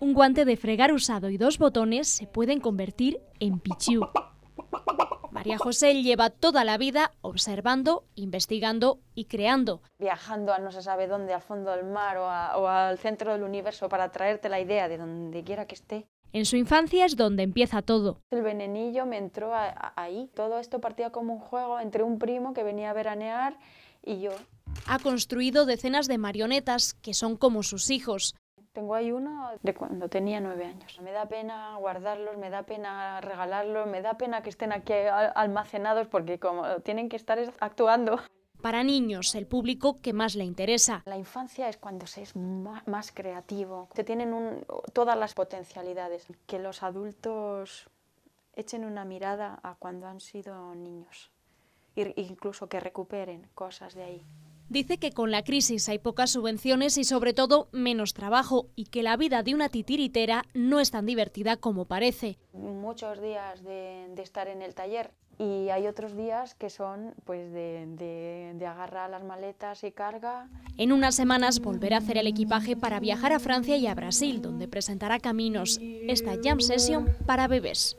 Un guante de fregar usado y dos botones se pueden convertir en Pichu. María José lleva toda la vida observando, investigando y creando. Viajando a no se sabe dónde, al fondo del mar o, al centro del universo para traerte la idea de donde quiera que esté. En su infancia es donde empieza todo. El venenillo me entró ahí. Todo esto partía como un juego entre un primo que venía a veranear y yo. Ha construido decenas de marionetas que son como sus hijos. Tengo ahí uno de cuando tenía nueve años. Me da pena guardarlos, me da pena regalarlos, me da pena que estén aquí almacenados porque como tienen que estar actuando. Para niños, el público que más le interesa. La infancia es cuando se es más creativo, se tienen todas las potencialidades. Que los adultos echen una mirada a cuando han sido niños, e incluso que recuperen cosas de ahí. Dice que con la crisis hay pocas subvenciones y sobre todo menos trabajo y que la vida de una titiritera no es tan divertida como parece. Muchos días de, estar en el taller y hay otros días que son pues de, agarrar las maletas y carga. En unas semanas volverá a hacer el equipaje para viajar a Francia y a Brasil, donde presentará caminos. Esta jam session para bebés.